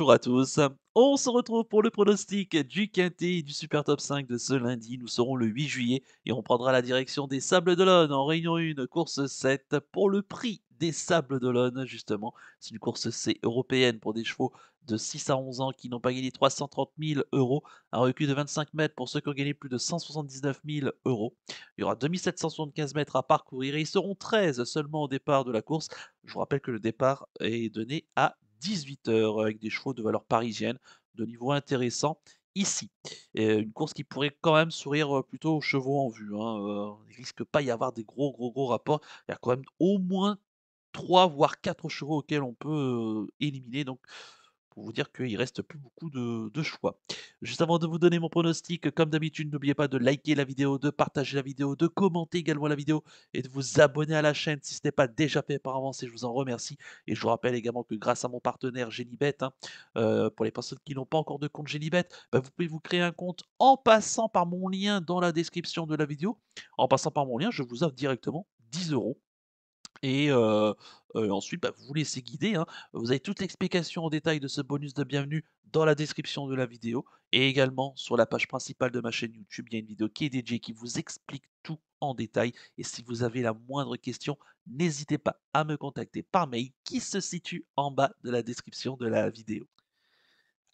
bonjour à tous. On se retrouve pour le pronostic du Quintet du Super Top 5 de ce lundi. Nous serons le 8 juillet et on prendra la direction des Sables d'Olonne en Réunion 1, course 7 pour le prix des Sables d'Olonne, justement. C'est une course C européenne pour des chevaux de 6 à 11 ans qui n'ont pas gagné 330 000 euros, un recul de 25 mètres pour ceux qui ont gagné plus de 179 000 euros. Il y aura 2775 mètres à parcourir et ils seront 13 seulement au départ de la course. Je vous rappelle que le départ est donné à 18 heures euh, avec des chevaux de valeur parisienne de niveau intéressant ici. une course qui pourrait quand même sourire plutôt aux chevaux en vue. Hein. ne risque pas y avoir des gros gros gros rapports. Il y a quand même au moins 3 voire 4 chevaux auxquels on peut éliminer. Donc vous dire qu'il reste plus beaucoup de, choix. Juste avant de vous donner mon pronostic, comme d'habitude, n'oubliez pas de liker la vidéo, de partager la vidéo, de commenter également la vidéo et de vous abonner à la chaîne si ce n'est pas déjà fait par avance et je vous en remercie. Et je vous rappelle également que grâce à mon partenaire Gélibet, hein, euh, pour les personnes qui n'ont pas encore de compte Gélibet, bah, vous pouvez vous créer un compte en passant par mon lien dans la description de la vidéo. En passant par mon lien, je vous offre directement 10 euros et ensuite, bah, vous vous laissez guider. Hein. Vous avez toute l'explication en détail de ce bonus de bienvenue dans la description de la vidéo. Et également sur la page principale de ma chaîne YouTube, il y a une vidéo qui est dédiée qui vous explique tout en détail. Et si vous avez la moindre question, n'hésitez pas à me contacter par mail qui se situe en bas de la description de la vidéo.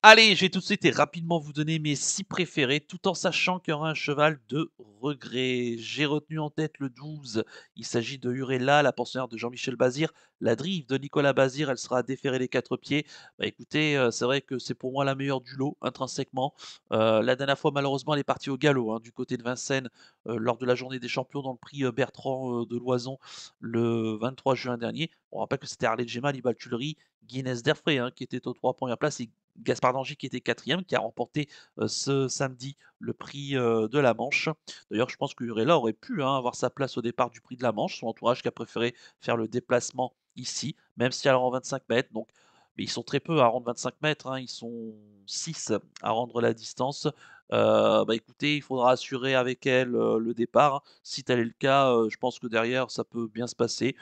Allez, je vais tout de suite et rapidement vous donner mes six préférés, tout en sachant qu'il y aura un cheval de regret, J'ai retenu en tête le 12. Il s'agit de Urella, la pensionnaire de Jean-Michel Bazir. La drive de Nicolas Bazir, elle sera déférée les quatre pieds. Bah, écoutez, euh, c'est vrai que c'est pour moi la meilleure du lot, intrinsèquement. Euh, la dernière fois, malheureusement, elle est partie au galop hein, du côté de Vincennes euh, lors de la journée des champions dans le prix Bertrand de Loison le 23 juin dernier. On rappelle que c'était Arlette Gemma, Libal Tullery, Guinness Derfray hein, qui était aux trois premières places et Gaspard Dangy qui était quatrième, qui a remporté ce samedi le prix de la Manche. D'ailleurs, je pense que Urella aurait pu hein, avoir sa place au départ du prix de la Manche, son entourage qui a préféré faire le déplacement ici, même si elle rend 25 mètres. Donc, mais ils sont très peu à rendre 25 mètres, hein, ils sont 6 à rendre la distance. Bah, écoutez, il faudra assurer avec elle le départ. Hein. Si tel est le cas, je pense que derrière, ça peut bien se passer.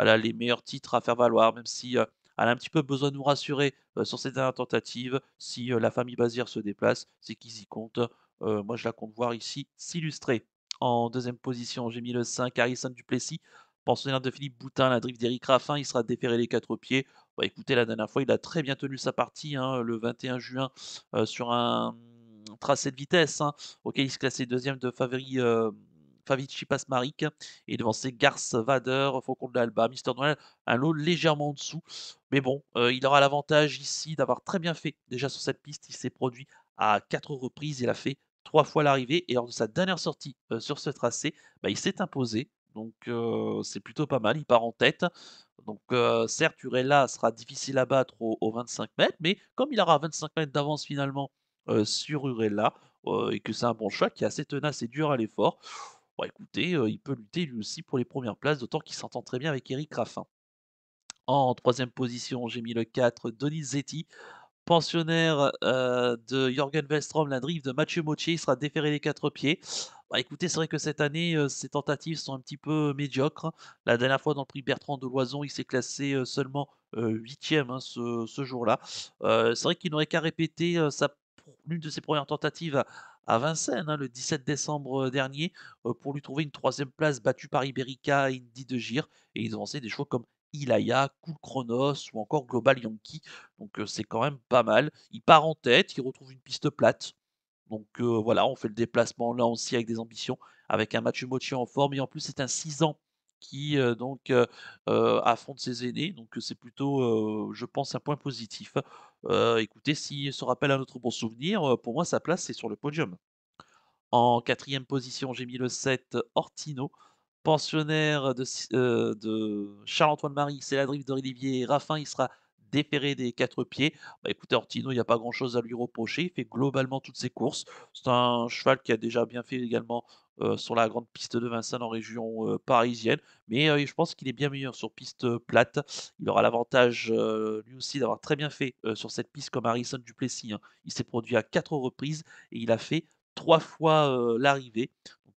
Elle a les meilleurs titres à faire valoir, même si elle a un petit peu besoin de nous rassurer sur cette dernière tentative. Si la famille Bazir se déplace, c'est qu'ils y comptent. Euh, moi, je la compte voir ici s'illustrer. En deuxième position, j'ai mis le 5, Harrison Duplessis. Pensionnaire de Philippe Boutin, la drift d'Eric Raffin, il sera déféré les quatre pieds. Bah, écoutez, la dernière fois, il a très bien tenu sa partie hein, le 21 juin euh, sur un tracé de vitesse hein, auquel il se classait deuxième de favori. Euh, Favici Pasmaric et devant ses Garce Vader, Faucon de l'Alba, Mister Noël, un lot légèrement en dessous. Mais bon, euh, il aura l'avantage ici d'avoir très bien fait déjà sur cette piste. Il s'est produit à quatre reprises. Il a fait trois fois l'arrivée. Et lors de sa dernière sortie euh, sur ce tracé, bah, il s'est imposé. Donc euh, c'est plutôt pas mal. Il part en tête. Donc euh, certes, Urella sera difficile à battre aux au 25 mètres, mais comme il aura 25 mètres d'avance finalement sur Urella, et que c'est un bon choix qui est assez tenace et dur à l'effort, bah, écoutez, il peut lutter lui aussi pour les premières places, d'autant qu'il s'entend très bien avec Eric Raffin. En troisième position, j'ai mis le 4, Donizetti pensionnaire euh, de Jorgen Westrom, la drive de Mathieu Mochi sera déféré les quatre pieds. Bah, écoutez, c'est vrai que cette année, euh, ses tentatives sont un petit peu euh, médiocres. Hein. La dernière fois, dans le prix Bertrand de Loison, il s'est classé seulement huitième hein, ce, jour-là. c'est vrai qu'il n'aurait qu'à répéter l'une de ses premières tentatives à, Vincennes hein, le 17 décembre dernier pour lui trouver une troisième place battue par Iberica et Indy de Gire. Et ils ont lancé des choix comme Ilaya, Cool Chronos ou encore Global Yankee. Donc c'est quand même pas mal. Il part en tête, il retrouve une piste plate. Donc voilà, on fait le déplacement là aussi avec des ambitions, avec un match en forme. Et en plus, c'est un 6 ans qui donc affronte ses aînés. Donc c'est plutôt, je pense, un point positif. écoutez, s'il se rappelle un autre bon souvenir, pour moi, sa place, c'est sur le podium. En quatrième position, j'ai mis le 7 Ortino pensionnaire euh, de, Charles-Antoine Marie, c'est la drift Rélivier. Raffin, il sera déféré des quatre pieds. Bah, écoutez, Ortino, il n'y a pas grand-chose à lui reprocher, il fait globalement toutes ses courses. C'est un cheval qui a déjà bien fait également euh, sur la grande piste de Vincennes en région euh, parisienne, mais je pense qu'il est bien meilleur sur piste plate. Il aura l'avantage lui aussi d'avoir très bien fait sur cette piste comme Harrison Duplessis. Plessis. Hein. Il s'est produit à quatre reprises et il a fait trois fois l'arrivée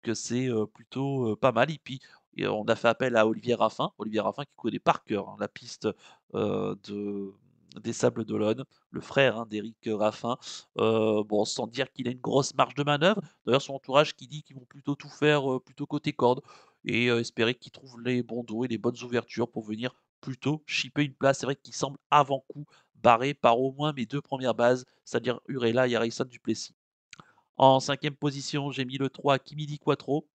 que c'est plutôt pas mal. Et puis, on a fait appel à Olivier Raffin, Olivier Raffin qui connaît par cœur hein, la piste des Sables d'Olonne, le frère hein, d'Éric Raffin. bon, sans dire qu'il a une grosse marge de manœuvre. D'ailleurs, son entourage qui dit qu'ils vont plutôt tout faire, plutôt côté corde, et espérer qu'ils trouvent les bons dos et les bonnes ouvertures pour venir plutôt chipper une place. C'est vrai qu'il semble avant coup barré par au moins mes deux premières bases, c'est-à-dire Urella et Harrison Duplessis. En cinquième position, j'ai mis le 3 Kimidi Quattro,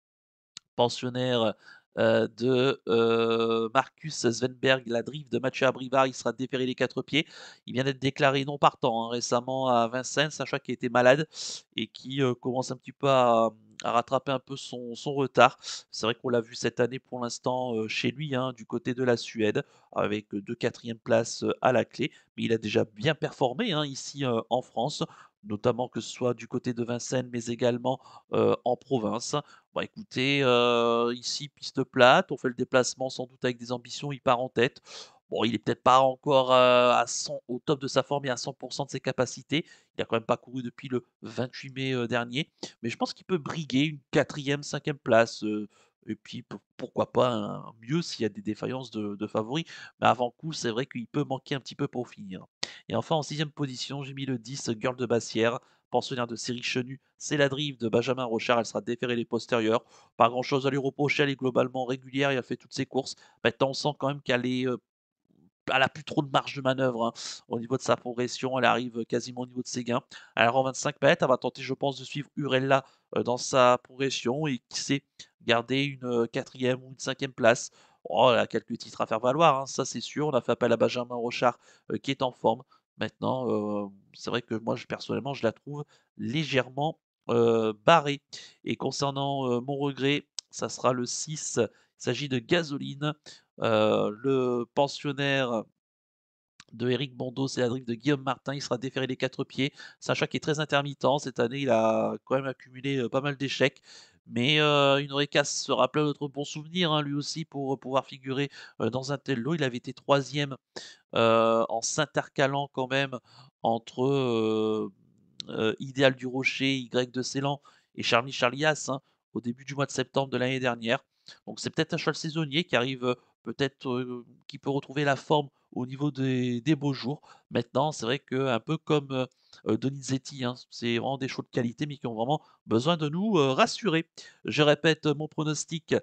pensionnaire euh, de euh, Marcus Svenberg, la drift de Mathieu Abrivard, il sera déféré les quatre pieds. Il vient d'être déclaré non partant hein, récemment à Vincennes, sachant qu'il était malade et qui euh, commence un petit peu à, rattraper un peu son, retard. C'est vrai qu'on l'a vu cette année pour l'instant chez lui, hein, du côté de la Suède, avec deux quatrièmes places à la clé, mais il a déjà bien performé hein, ici en France notamment que ce soit du côté de Vincennes, mais également euh, en province. Bon, écoutez, euh, ici, piste plate, on fait le déplacement sans doute avec des ambitions, il part en tête. Bon, il n'est peut-être pas encore euh, à au top de sa forme et à 100% de ses capacités. Il n'a quand même pas couru depuis le 28 mai dernier. Mais je pense qu'il peut briguer une quatrième, cinquième place et puis pourquoi pas mieux s'il y a des défaillances de, favoris. Mais avant coup, c'est vrai qu'il peut manquer un petit peu pour finir. Et enfin, en sixième position, j'ai mis le 10 Girl de Bassière pensionnaire de série Chenu, c'est la drive de Benjamin Rochard, elle sera déférée les postérieurs. Pas grand chose à lui reprocher, elle est globalement régulière et a fait toutes ses courses. Maintenant, on sent quand même qu'elle est. Euh, elle n'a plus trop de marge de manœuvre hein, au niveau de sa progression. Elle arrive quasiment au niveau de ses gains. Elle en 25 mètres. Elle va tenter, je pense, de suivre Urella euh, dans sa progression. Et qui sait, garder une quatrième ou une cinquième place. Oh, on a quelques titres à faire valoir, hein, ça c'est sûr. On a fait appel à Benjamin Rochard qui est en forme. Maintenant, c'est vrai que moi, personnellement, je la trouve légèrement barrée. Et concernant mon regret, ça sera le 6. Il s'agit de Gasoline, le pensionnaire de Eric Bondeau, c'est la de Guillaume Martin. Il sera déféré les quatre pieds. Sacha qui est très intermittent. Cette année, il a quand même accumulé pas mal d'échecs. Mais une se rappelait d'autres bons souvenirs, hein, lui aussi, pour pouvoir figurer dans un tel lot. Il avait été troisième en s'intercalant quand même entre Idéal du Rocher, Y de Ceylan et Charlie Charlias hein, au début du mois de septembre de l'année dernière. Donc c'est peut-être un cheval saisonnier qui arrive peut-être qui peut retrouver la forme au niveau des, des beaux jours. Maintenant, c'est vrai que un peu comme euh, Donizetti. Hein. C'est vraiment des shows de qualité, mais qui ont vraiment besoin de nous euh, rassurer. Je répète euh, mon pronostic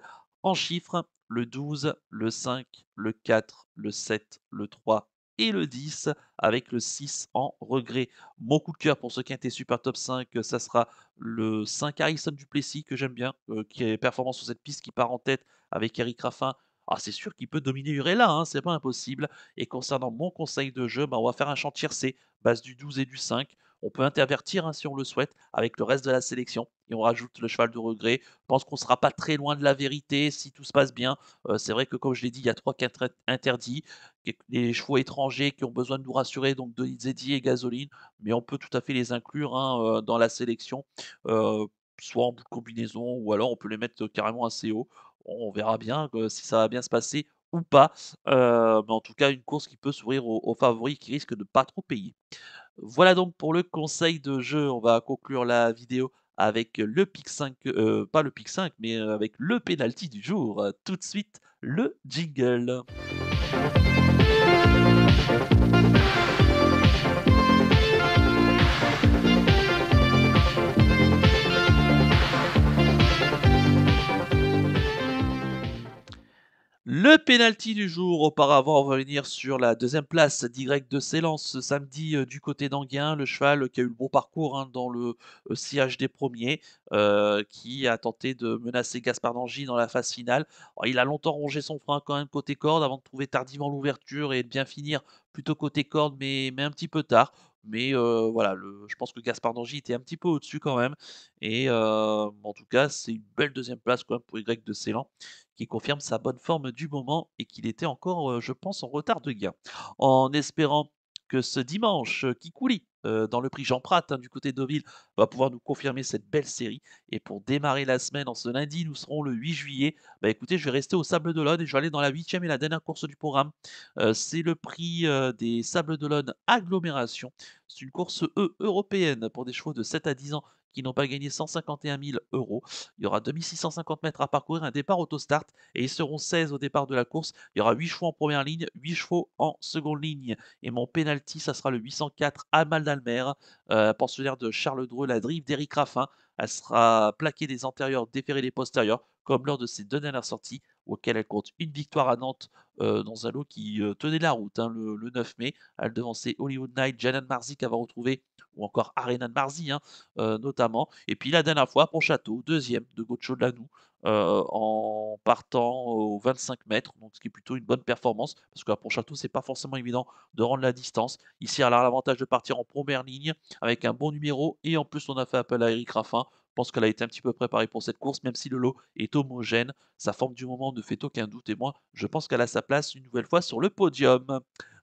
en chiffres le 12, le 5, le 4, le 7, le 3 et le 10 avec le 6 en regret. Mon coup de cœur pour ceux qui ont été super top 5, ça sera le 5 Harrison Duplessis que j'aime bien, qui est performant sur cette piste, qui part en tête avec Eric Raffin ah, c'est sûr qu'il peut dominer Urella, ce hein, c'est pas impossible. Et concernant mon conseil de jeu, ben, on va faire un chantier C, base du 12 et du 5. On peut intervertir hein, si on le souhaite avec le reste de la sélection et on rajoute le cheval de regret. Je pense qu'on ne sera pas très loin de la vérité si tout se passe bien. Euh, c'est vrai que, comme je l'ai dit, il y a trois quatre interdits. Les chevaux étrangers qui ont besoin de nous rassurer, donc Zeddy et Gasoline, mais on peut tout à fait les inclure hein, euh, dans la sélection, euh, soit en bout de combinaison ou alors on peut les mettre carrément assez haut on verra bien si ça va bien se passer ou pas. Euh, mais en tout cas, une course qui peut s'ouvrir aux, favoris qui risquent de pas trop payer. Voilà donc pour le conseil de jeu. On va conclure la vidéo avec le pic 5, euh, pas le pic 5, mais euh, avec le penalty du jour. Tout de suite, le jingle. pénalty du jour. Auparavant, on va venir sur la deuxième place d'Y de ce samedi euh, du côté d'Anguin. Le cheval qui a eu le bon parcours hein, dans le euh, sillage des premiers, euh, qui a tenté de menacer Gaspard d'Angy dans la phase finale. Oh, il a longtemps rongé son frein quand même côté corde avant de trouver tardivement l'ouverture et de bien finir plutôt côté corde, mais, mais un petit peu tard. Mais voilà, je pense que Gaspard Dangy était un petit peu au-dessus quand même. Et en tout cas, c'est une belle deuxième place quand même pour Y de Ceylan, qui confirme sa bonne forme du moment et qu'il était encore, je pense, en retard de gain. En espérant que ce dimanche qui coulit euh, dans le prix Jean Prat hein, du côté de Deauville va pouvoir nous confirmer cette belle série. Et pour démarrer la semaine en ce lundi, nous serons le 8 juillet. Bah écoutez, je vais rester au Sable d'Olonne et je vais aller dans la huitième et la dernière course du programme. Euh, c'est le prix euh, des Sables d'Olonne Agglomération. C'est une course E européenne pour des chevaux de 7 à 10 ans qui n'ont pas gagné 151 000 euros. Il y aura 2650 mètres à parcourir, un départ auto-start et ils seront 16 au départ de la course. Il y aura 8 chevaux en première ligne, 8 chevaux en seconde ligne. Et mon penalty, ça sera le 804 Amal d'Almer, euh, pensionnaire de Charles Dreux, la drive d'Eric Raffin. Elle sera plaquée des antérieurs, déférée des postérieurs, comme lors de ses deux dernières sorties auquel elle compte une victoire à Nantes dans un lot qui tenait la route hein, le, 9 mai. Elle devançait Hollywood Night, Janan Marzi qui va retrouver, ou encore de Marzi hein, notamment. Et puis la dernière fois, pour Château, deuxième de Gocho Lanou. en partant aux 25 mètres, donc ce qui est plutôt une bonne performance, parce que pour Château, c'est pas forcément évident de rendre la distance. Ici, elle a l'avantage de partir en première ligne avec un bon numéro, et en plus, on a fait appel à Eric Raffin pense qu'elle a été un petit peu préparée pour cette course, même si le lot est homogène. Sa forme du moment ne fait aucun doute et moi, je pense qu'elle a sa place une nouvelle fois sur le podium.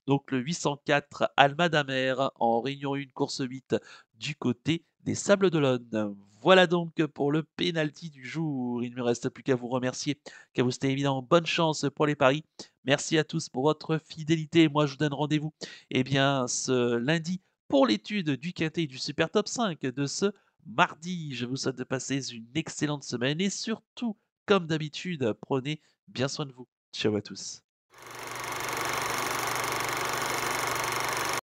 Donc le 804 Alma d'Amer en réunion 1, course 8 du côté des Sables d'Olonne. Voilà donc pour le pénalty du jour. Il ne me reste plus qu'à vous remercier, qu'à vous c'était évident, bonne chance pour les paris. Merci à tous pour votre fidélité. Moi, je vous donne rendez-vous eh bien, ce lundi pour l'étude du quintet et du super top 5 de ce mardi. Je vous souhaite de passer une excellente semaine et surtout, comme d'habitude, prenez bien soin de vous. Ciao à tous.